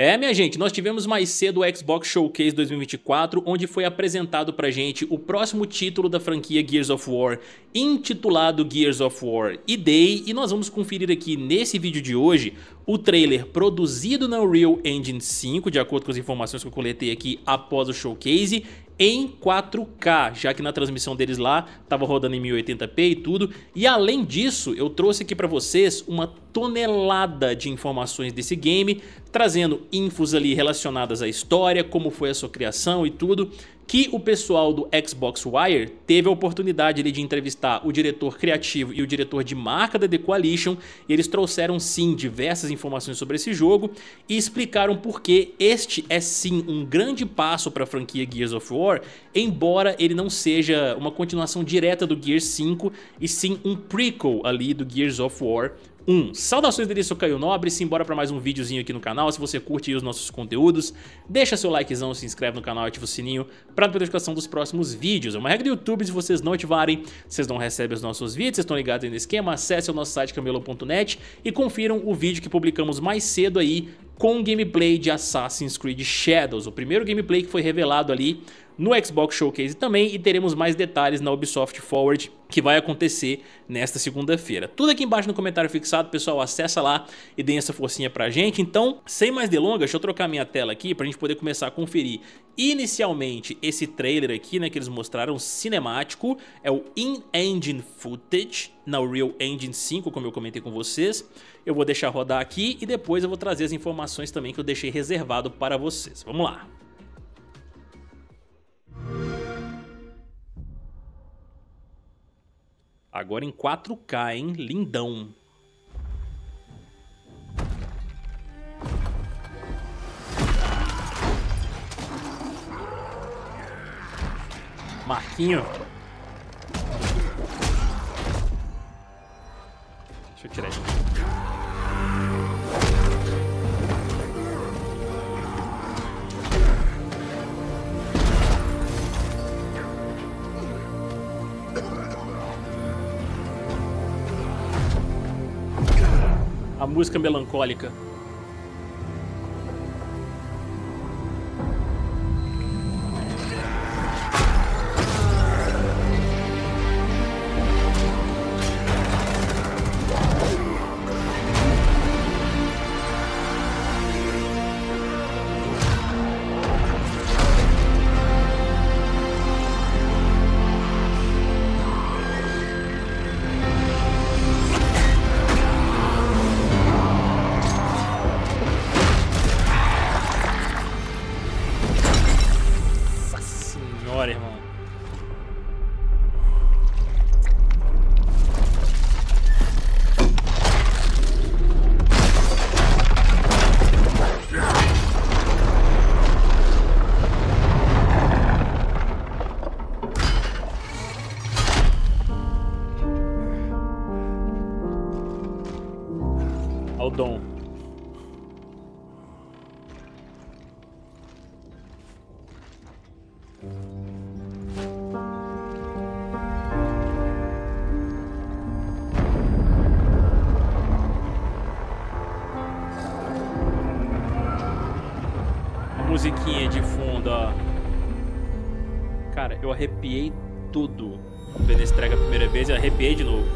É, minha gente, nós tivemos mais cedo o Xbox Showcase 2024, onde foi apresentado pra gente o próximo título da franquia Gears of War, intitulado Gears of War E-Day, e nós vamos conferir aqui nesse vídeo de hoje o trailer produzido na Unreal Engine 5, de acordo com as informações que eu coletei aqui após o showcase, em 4K, já que na transmissão deles lá estava rodando em 1080p e tudo. E além disso, eu trouxe aqui para vocês uma tonelada de informações desse game, trazendo infos ali relacionadas à história, como foi a sua criação e tudo que o pessoal do Xbox Wire teve a oportunidade ali, de entrevistar o diretor criativo e o diretor de marca da The Coalition, e eles trouxeram sim diversas informações sobre esse jogo e explicaram por que este é sim um grande passo para a franquia Gears of War, embora ele não seja uma continuação direta do Gears 5 e sim um prequel ali do Gears of War 1. Saudações dele, eu Caio Nobre, simbora para mais um videozinho aqui no canal. Se você curte os nossos conteúdos, deixa seu likezão, se inscreve no canal, ativa o sininho para não perder notificação dos próximos vídeos. É uma regra do YouTube, se vocês não ativarem, vocês não recebem os nossos vídeos, vocês estão ligados aí no esquema, acesse o nosso site camelo.net e confiram o vídeo que publicamos mais cedo aí com gameplay de Assassin's Creed Shadows, o primeiro gameplay que foi revelado ali no Xbox Showcase também e teremos mais detalhes na Ubisoft Forward que vai acontecer nesta segunda-feira. Tudo aqui embaixo no comentário fixado, pessoal, acessa lá e deem essa forcinha pra gente. Então, sem mais delongas, deixa eu trocar minha tela aqui pra gente poder começar a conferir inicialmente esse trailer aqui, né, que eles mostraram cinemático, é o In-Engine Footage, na Unreal Engine 5, como eu comentei com vocês. Eu vou deixar rodar aqui e depois eu vou trazer as informações também que eu deixei reservado para vocês. Vamos lá! Agora em 4K, hein? Lindão. Marquinho. Deixa eu tirar isso. a música melancólica. de fundo, ó. Cara, eu arrepiei tudo vendo esse track a primeira vez e arrepiei de novo.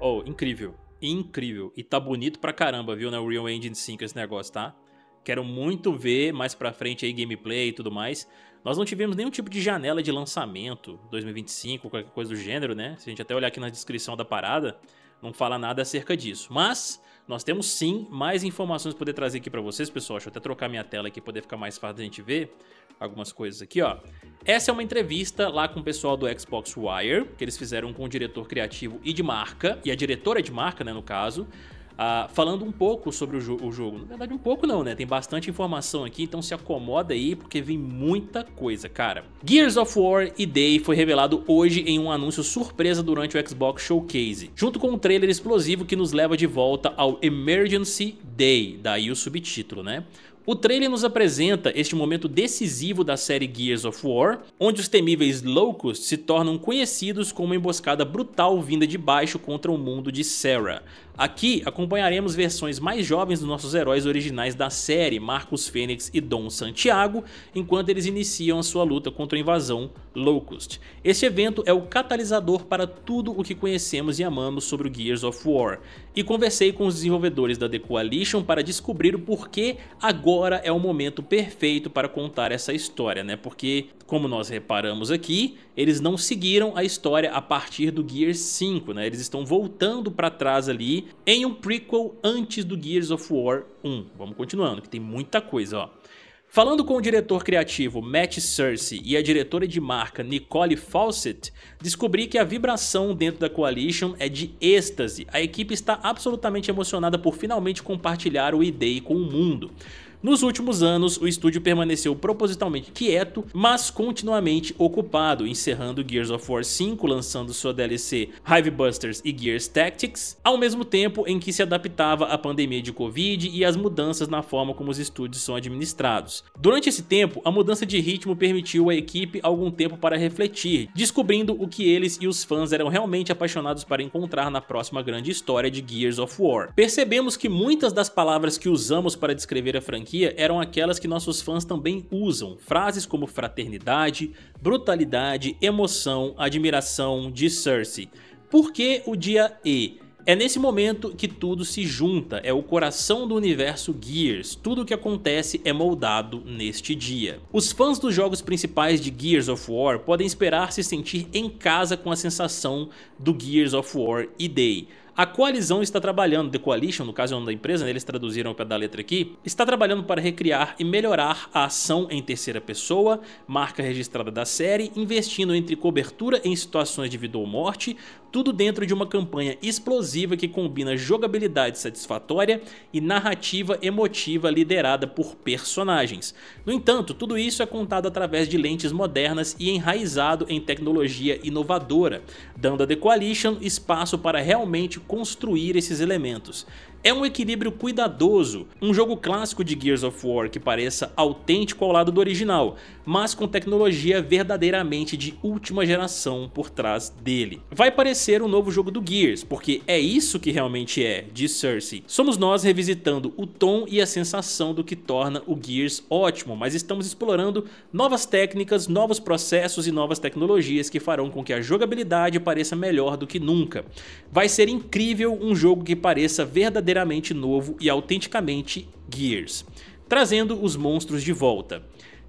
Oh, incrível. Incrível. E tá bonito pra caramba, viu, na Real Engine 5 esse negócio, tá? Quero muito ver mais pra frente aí gameplay e tudo mais. Nós não tivemos nenhum tipo de janela de lançamento 2025, qualquer coisa do gênero, né? Se a gente até olhar aqui na descrição da parada, não fala nada acerca disso. Mas nós temos sim mais informações para poder trazer aqui para vocês, pessoal. Deixa eu até trocar minha tela aqui para poder ficar mais fácil da gente ver algumas coisas aqui, ó. Essa é uma entrevista lá com o pessoal do Xbox Wire, que eles fizeram com o diretor criativo e de marca, e a diretora de marca, né, no caso, Uh, falando um pouco sobre o, jo o, jogo. Na verdade, um pouco não, né? Tem bastante informação aqui, então se acomoda aí, porque vem muita coisa, cara. Gears of War e Day foi revelado hoje em um anúncio surpresa durante o Xbox Showcase, junto com um trailer explosivo que nos leva de volta ao Emergency Day, daí o subtítulo, né? O trailer nos apresenta este momento decisivo da série Gears of War, onde os temíveis Locust se tornam conhecidos como uma emboscada brutal vinda de baixo contra o mundo de Sarah, Aqui acompanharemos versões mais jovens dos nossos heróis originais da série, Marcos Fênix e Dom Santiago, enquanto eles iniciam a sua luta contra a invasão Locust. Este evento é o catalisador para tudo o que conhecemos e amamos sobre o Gears of War, e conversei com os desenvolvedores da The Coalition para descobrir o porquê agora é o momento perfeito para contar essa história, né? Porque, como nós reparamos aqui, eles não seguiram a história a partir do Gears 5, né? Eles estão voltando para trás ali em um prequel antes do Gears of War 1. Vamos continuando, que tem muita coisa, ó. Falando com o diretor criativo Matt Searcy e a diretora de marca Nicole Fawcett, descobri que a vibração dentro da Coalition é de êxtase. A equipe está absolutamente emocionada por finalmente compartilhar o ID com o mundo. Nos últimos anos, o estúdio permaneceu propositalmente quieto, mas continuamente ocupado, encerrando Gears of War 5, lançando sua DLC Hivebusters e Gears Tactics, ao mesmo tempo em que se adaptava à pandemia de Covid e às mudanças na forma como os estúdios são administrados. Durante esse tempo, a mudança de ritmo permitiu à equipe algum tempo para refletir, descobrindo o que eles e os fãs eram realmente apaixonados para encontrar na próxima grande história de Gears of War. Percebemos que muitas das palavras que usamos para descrever a franquia franquia eram aquelas que nossos fãs também usam, frases como fraternidade, brutalidade, emoção, admiração de Cersei. Por que o dia E? É nesse momento que tudo se junta, é o coração do universo Gears, tudo o que acontece é moldado neste dia. Os fãs dos jogos principais de Gears of War podem esperar se sentir em casa com a sensação do Gears of War E-Day. A coalizão está trabalhando, The Coalition, no caso é o nome da empresa, né, eles traduziram o pé da letra aqui, está trabalhando para recriar e melhorar a ação em terceira pessoa, marca registrada da série, investindo entre cobertura em situações de vida ou morte, tudo dentro de uma campanha explosiva que combina jogabilidade satisfatória e narrativa emotiva liderada por personagens. No entanto, tudo isso é contado através de lentes modernas e enraizado em tecnologia inovadora, dando a The Coalition espaço para realmente construir esses elementos. É um equilíbrio cuidadoso, um jogo clássico de Gears of War que pareça autêntico ao lado do original, mas com tecnologia verdadeiramente de última geração por trás dele. Vai parecer um novo jogo do Gears, porque é isso que realmente é, diz Cersei. Somos nós revisitando o tom e a sensação do que torna o Gears ótimo, mas estamos explorando novas técnicas, novos processos e novas tecnologias que farão com que a jogabilidade pareça melhor do que nunca. Vai ser incrível um jogo que pareça verdadeiramente verdadeiramente novo e autenticamente Gears, trazendo os monstros de volta.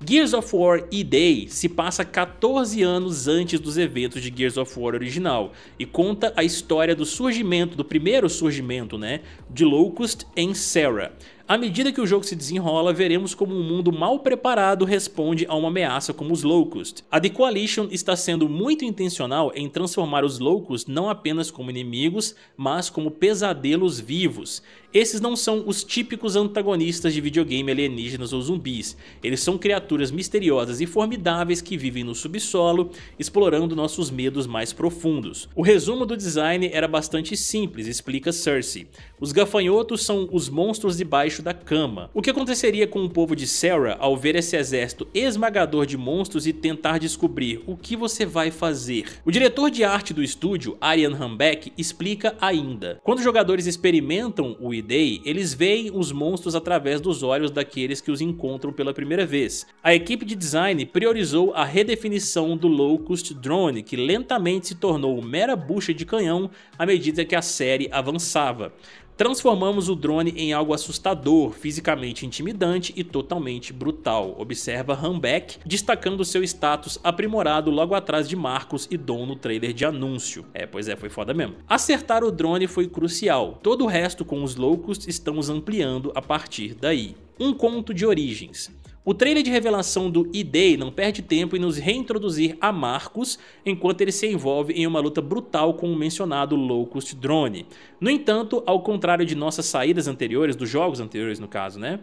Gears of War E-Day se passa 14 anos antes dos eventos de Gears of War original e conta a história do surgimento, do primeiro surgimento, né, de Locust em Sarah. À medida que o jogo se desenrola, veremos como um mundo mal preparado responde a uma ameaça como os Locust. A The Coalition está sendo muito intencional em transformar os Locust não apenas como inimigos, mas como pesadelos vivos. Esses não são os típicos antagonistas de videogame alienígenas ou zumbis. Eles são criaturas misteriosas e formidáveis que vivem no subsolo, explorando nossos medos mais profundos. O resumo do design era bastante simples, explica Cersei. Os gafanhotos são os monstros de baixo debaixo da cama. O que aconteceria com o povo de Sarah ao ver esse exército esmagador de monstros e tentar descobrir o que você vai fazer? O diretor de arte do estúdio, Arian Hambeck, explica ainda. Quando os jogadores experimentam o Idei, eles veem os monstros através dos olhos daqueles que os encontram pela primeira vez. A equipe de design priorizou a redefinição do Locust Drone, que lentamente se tornou mera bucha de canhão à medida que a série avançava. Transformamos o drone em algo assustador, fisicamente intimidante e totalmente brutal, observa Hanbeck, destacando seu status aprimorado logo atrás de Marcos e Dom no trailer de anúncio. É, pois é, foi foda mesmo. Acertar o drone foi crucial, todo o resto com os loucos estamos ampliando a partir daí. Um conto de origens. O trailer de revelação do E-Day não perde tempo em nos reintroduzir a Marcos enquanto ele se envolve em uma luta brutal com o mencionado Locust Drone. No entanto, ao contrário de nossas saídas anteriores, dos jogos anteriores no caso, né?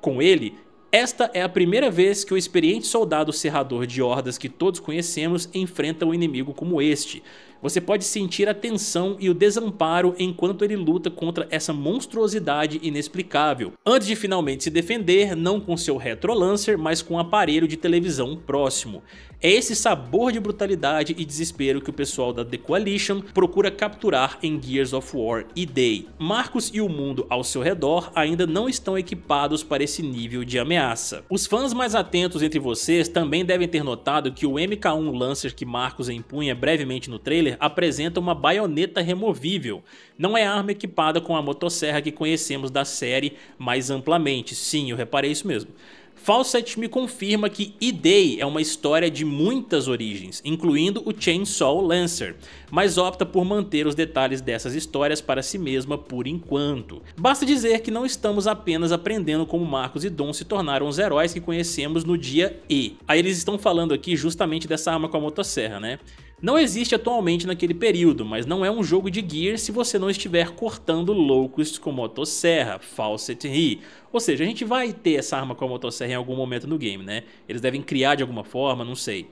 Com ele, esta é a primeira vez que o experiente soldado serrador de hordas que todos conhecemos enfrenta um inimigo como este, você pode sentir a tensão e o desamparo enquanto ele luta contra essa monstruosidade inexplicável, antes de finalmente se defender, não com seu retro lancer, mas com um aparelho de televisão próximo. É esse sabor de brutalidade e desespero que o pessoal da The Coalition procura capturar em Gears of War e Day. Marcos e o mundo ao seu redor ainda não estão equipados para esse nível de ameaça. Os fãs mais atentos entre vocês também devem ter notado que o MK1 Lancer que Marcos empunha brevemente no trailer trailer apresenta uma baioneta removível. Não é arma equipada com a motosserra que conhecemos da série mais amplamente. Sim, eu reparei isso mesmo. Falset me confirma que E-Day é uma história de muitas origens, incluindo o Chainsaw Lancer, mas opta por manter os detalhes dessas histórias para si mesma por enquanto. Basta dizer que não estamos apenas aprendendo como Marcos e Dom se tornaram os heróis que conhecemos no dia E. Aí eles estão falando aqui justamente dessa arma com a motosserra, né? Não existe atualmente naquele período, mas não é um jogo de Gear se você não estiver cortando loucos com motosserra, Fawcett He. Ou seja, a gente vai ter essa arma com a motosserra em algum momento no game, né? Eles devem criar de alguma forma, não sei.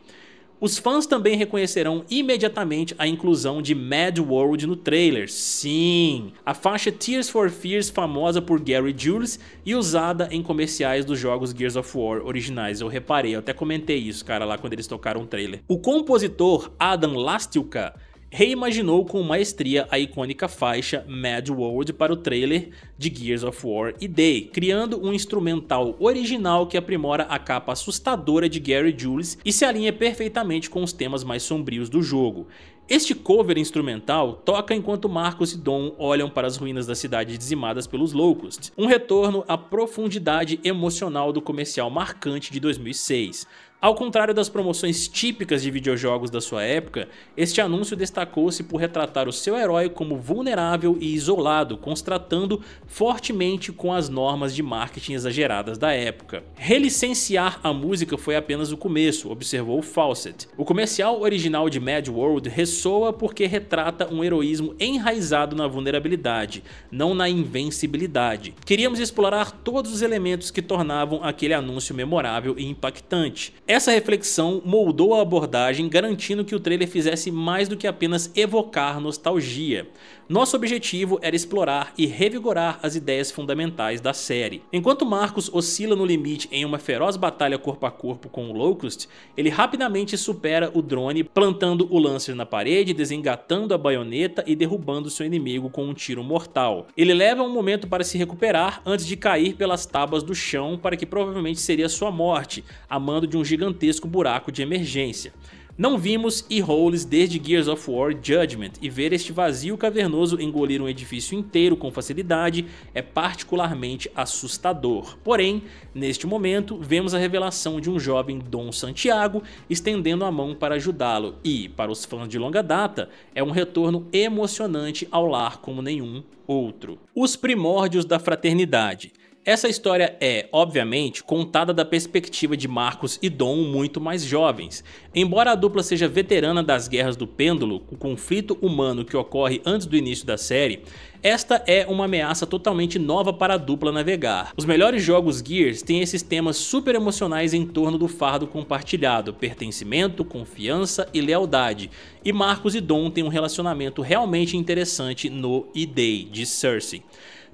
Os fãs também reconhecerão imediatamente a inclusão de Mad World no trailer. Sim, a faixa Tears for Fears famosa por Gary Jules e usada em comerciais dos jogos Gears of War originais. Eu reparei, eu até comentei isso, cara, lá quando eles tocaram o trailer. O compositor Adam Lastilka reimaginou com maestria a icônica faixa Mad World para o trailer de Gears of War e Day, criando um instrumental original que aprimora a capa assustadora de Gary Jules e se alinha perfeitamente com os temas mais sombrios do jogo. Este cover instrumental toca enquanto Marcos e Dom olham para as ruínas da cidade dizimadas pelos Locusts, um retorno à profundidade emocional do comercial marcante de 2006. Ao contrário das promoções típicas de videojogos da sua época, este anúncio destacou-se por retratar o seu herói como vulnerável e isolado, constratando fortemente com as normas de marketing exageradas da época. Relicenciar a música foi apenas o começo, observou Fawcett. O comercial original de Mad World ressoa porque retrata um heroísmo enraizado na vulnerabilidade, não na invencibilidade. Queríamos explorar todos os elementos que tornavam aquele anúncio memorável e impactante. Essa reflexão moldou a abordagem, garantindo que o trailer fizesse mais do que apenas evocar nostalgia. Nosso objetivo era explorar e revigorar as ideias fundamentais da série. Enquanto Marcos oscila no limite em uma feroz batalha corpo a corpo com o Locust, ele rapidamente supera o drone plantando o Lancer na parede, desengatando a baioneta e derrubando seu inimigo com um tiro mortal. Ele leva um momento para se recuperar antes de cair pelas tábuas do chão para que provavelmente seria sua morte, a mando de um gigantesco buraco de emergência. Não vimos e-rolls desde Gears of War Judgment e ver este vazio cavernoso engolir um edifício inteiro com facilidade é particularmente assustador. Porém, neste momento, vemos a revelação de um jovem Dom Santiago estendendo a mão para ajudá-lo e, para os fãs de longa data, é um retorno emocionante ao lar como nenhum outro. Os primórdios da fraternidade. Essa história é, obviamente, contada da perspectiva de Marcos e Dom muito mais jovens. Embora a dupla seja veterana das Guerras do Pêndulo, o conflito humano que ocorre antes do início da série, esta é uma ameaça totalmente nova para a dupla navegar. Os melhores jogos Gears têm esses temas super emocionais em torno do fardo compartilhado, pertencimento, confiança e lealdade, e Marcos e Dom têm um relacionamento realmente interessante no E-Day de Cersei.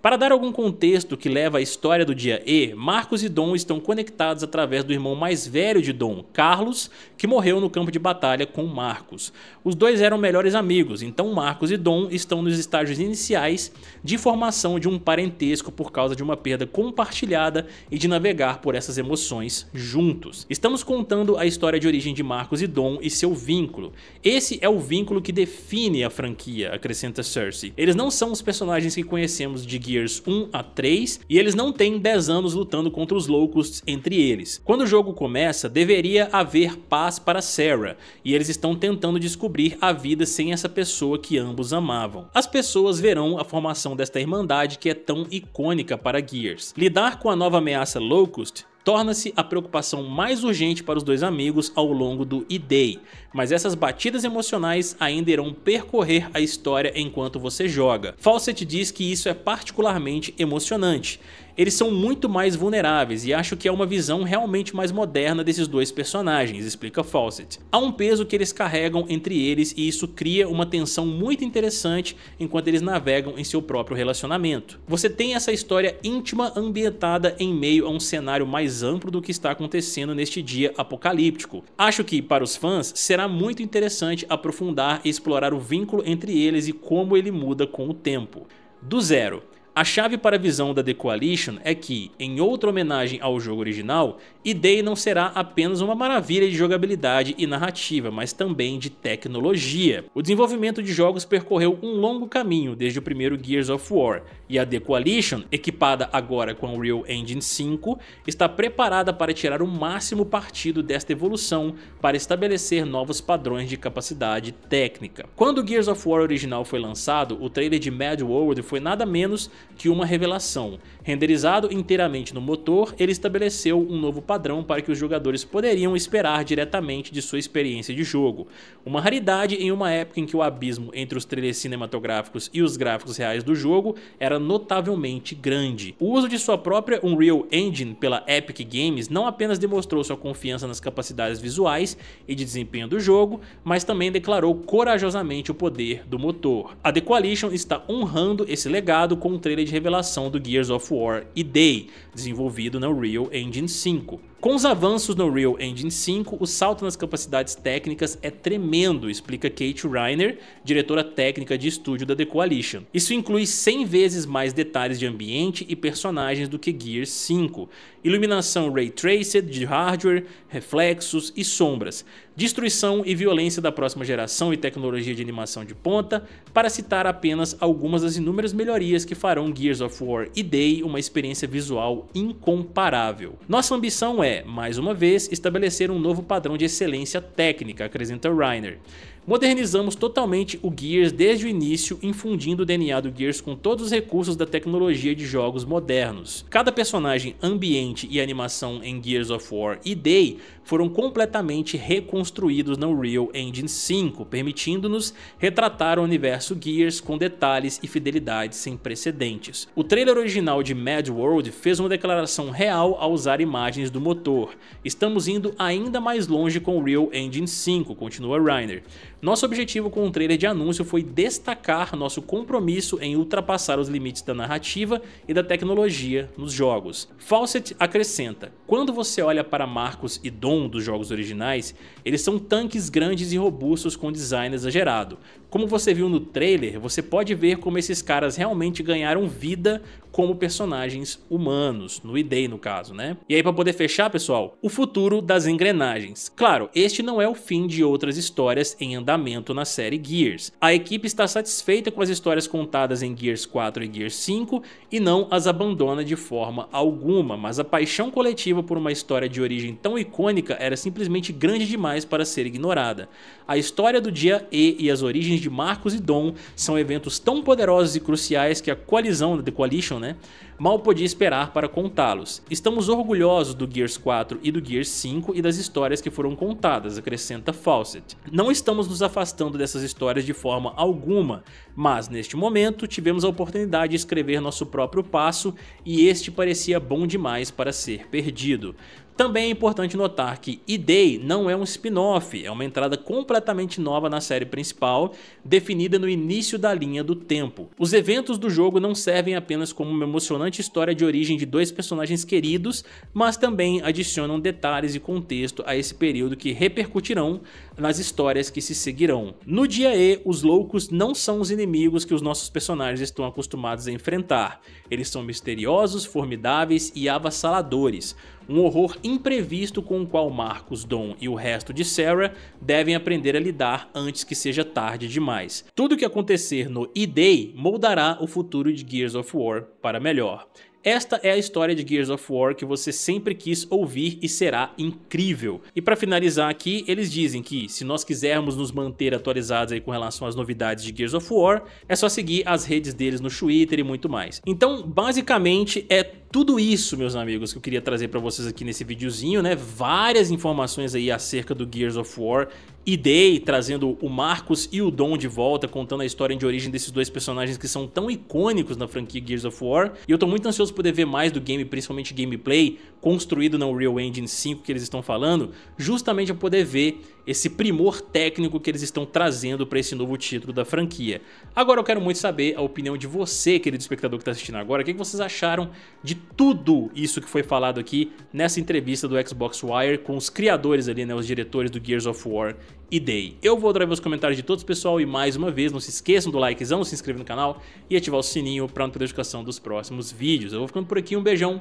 Para dar algum contexto que leva à história do dia E, Marcos e Dom estão conectados através do irmão mais velho de Dom, Carlos, que morreu no campo de batalha com Marcos. Os dois eram melhores amigos, então Marcos e Dom estão nos estágios iniciais de formação de um parentesco por causa de uma perda compartilhada e de navegar por essas emoções juntos. Estamos contando a história de origem de Marcos e Dom e seu vínculo. Esse é o vínculo que define a franquia, acrescenta Cersei. Eles não são os personagens que conhecemos de Gui Gears 1 a 3 e eles não têm 10 anos lutando contra os Locusts entre eles. Quando o jogo começa, deveria haver paz para Sarah e eles estão tentando descobrir a vida sem essa pessoa que ambos amavam. As pessoas verão a formação desta irmandade que é tão icônica para Gears. Lidar com a nova ameaça Locust torna-se a preocupação mais urgente para os dois amigos ao longo do E-Day, mas essas batidas emocionais ainda irão percorrer a história enquanto você joga. Fawcett diz que isso é particularmente emocionante. Eles são muito mais vulneráveis e acho que é uma visão realmente mais moderna desses dois personagens, explica Fawcett. Há um peso que eles carregam entre eles e isso cria uma tensão muito interessante enquanto eles navegam em seu próprio relacionamento. Você tem essa história íntima ambientada em meio a um cenário mais amplo do que está acontecendo neste dia apocalíptico. Acho que, para os fãs, será será muito interessante aprofundar e explorar o vínculo entre eles e como ele muda com o tempo. Do zero, a chave para a visão da The Coalition é que, em outra homenagem ao jogo original, E-Day não será apenas uma maravilha de jogabilidade e narrativa, mas também de tecnologia. O desenvolvimento de jogos percorreu um longo caminho desde o primeiro Gears of War, e a The Coalition, equipada agora com a Unreal Engine 5, está preparada para tirar o máximo partido desta evolução para estabelecer novos padrões de capacidade técnica. Quando o Gears of War original foi lançado, o trailer de Mad World foi nada menos que uma revelação. Renderizado inteiramente no motor, ele estabeleceu um novo padrão para que os jogadores poderiam esperar diretamente de sua experiência de jogo. Uma raridade em uma época em que o abismo entre os trailers cinematográficos e os gráficos reais do jogo era notavelmente grande. O uso de sua própria Unreal Engine pela Epic Games não apenas demonstrou sua confiança nas capacidades visuais e de desempenho do jogo, mas também declarou corajosamente o poder do motor. A The Coalition está honrando esse legado com um trailer trailer de revelação do Gears of War E-Day, desenvolvido na Unreal Engine 5. Com os avanços no Real Engine 5, o salto nas capacidades técnicas é tremendo, explica Kate Reiner, diretora técnica de estúdio da The Coalition. Isso inclui 100 vezes mais detalhes de ambiente e personagens do que Gears 5, iluminação ray traced de hardware, reflexos e sombras, destruição e violência da próxima geração e tecnologia de animação de ponta, para citar apenas algumas das inúmeras melhorias que farão Gears of War e Day uma experiência visual incomparável. Nossa ambição é é, mais uma vez, estabelecer um novo padrão de excelência técnica, acrescenta Reiner. Modernizamos totalmente o Gears desde o início, infundindo o DNA do Gears com todos os recursos da tecnologia de jogos modernos. Cada personagem, ambiente e animação em Gears of War e Day foram completamente reconstruídos no Real Engine 5, permitindo-nos retratar o universo Gears com detalhes e fidelidade sem precedentes. O trailer original de Mad World fez uma declaração real ao usar imagens do motor. Estamos indo ainda mais longe com o Real Engine 5, continua Reiner. Nosso objetivo com o trailer de anúncio foi destacar nosso compromisso em ultrapassar os limites da narrativa e da tecnologia nos jogos. Fawcett acrescenta, quando você olha para Marcos e Dom dos jogos originais, eles são tanques grandes e robustos com design exagerado. Como você viu no trailer, você pode ver como esses caras realmente ganharam vida como personagens humanos, no ID no caso, né? E aí para poder fechar, pessoal, o futuro das engrenagens. Claro, este não é o fim de outras histórias em andamento na série Gears. A equipe está satisfeita com as histórias contadas em Gears 4 e Gears 5 e não as abandona de forma alguma, mas a paixão coletiva por uma história de origem tão icônica era simplesmente grande demais para ser ignorada. A história do dia E e as origens de Marcos e Dom são eventos tão poderosos e cruciais que a coalizão, The Coalition, né, Mal podia esperar para contá-los. Estamos orgulhosos do Gears 4 e do Gears 5 e das histórias que foram contadas, acrescenta Fawcett. Não estamos nos afastando dessas histórias de forma alguma, mas neste momento tivemos a oportunidade de escrever nosso próprio passo e este parecia bom demais para ser perdido. Também é importante notar que E-Day não é um spin-off, é uma entrada completamente nova na série principal, definida no início da linha do tempo. Os eventos do jogo não servem apenas como uma emocionante história de origem de dois personagens queridos, mas também adicionam detalhes e contexto a esse período que repercutirão nas histórias que se seguirão. No dia E, os loucos não são os inimigos que os nossos personagens estão acostumados a enfrentar. Eles são misteriosos, formidáveis e avassaladores um horror imprevisto com o qual Marcos, Dom e o resto de Sarah devem aprender a lidar antes que seja tarde demais. Tudo o que acontecer no E-Day moldará o futuro de Gears of War para melhor. Esta é a história de Gears of War que você sempre quis ouvir e será incrível. E para finalizar aqui, eles dizem que se nós quisermos nos manter atualizados aí com relação às novidades de Gears of War, é só seguir as redes deles no Twitter e muito mais. Então, basicamente é tudo isso, meus amigos, que eu queria trazer para vocês aqui nesse videozinho, né? Várias informações aí acerca do Gears of War e Day trazendo o Marcos e o Dom de volta, contando a história de origem desses dois personagens que são tão icônicos na franquia Gears of War. E eu tô muito ansioso por poder ver mais do game, principalmente gameplay, construído na Unreal Engine 5 que eles estão falando, justamente para poder ver esse primor técnico que eles estão trazendo para esse novo título da franquia. Agora eu quero muito saber a opinião de você, querido espectador que está assistindo agora, o que vocês acharam de tudo isso que foi falado aqui nessa entrevista do Xbox Wire com os criadores ali, né, os diretores do Gears of War e Day. Eu vou trazer os comentários de todos, pessoal, e mais uma vez, não se esqueçam do likezão, se inscrever no canal e ativar o sininho para não perder a notificação dos próximos vídeos. Eu vou ficando por aqui, um beijão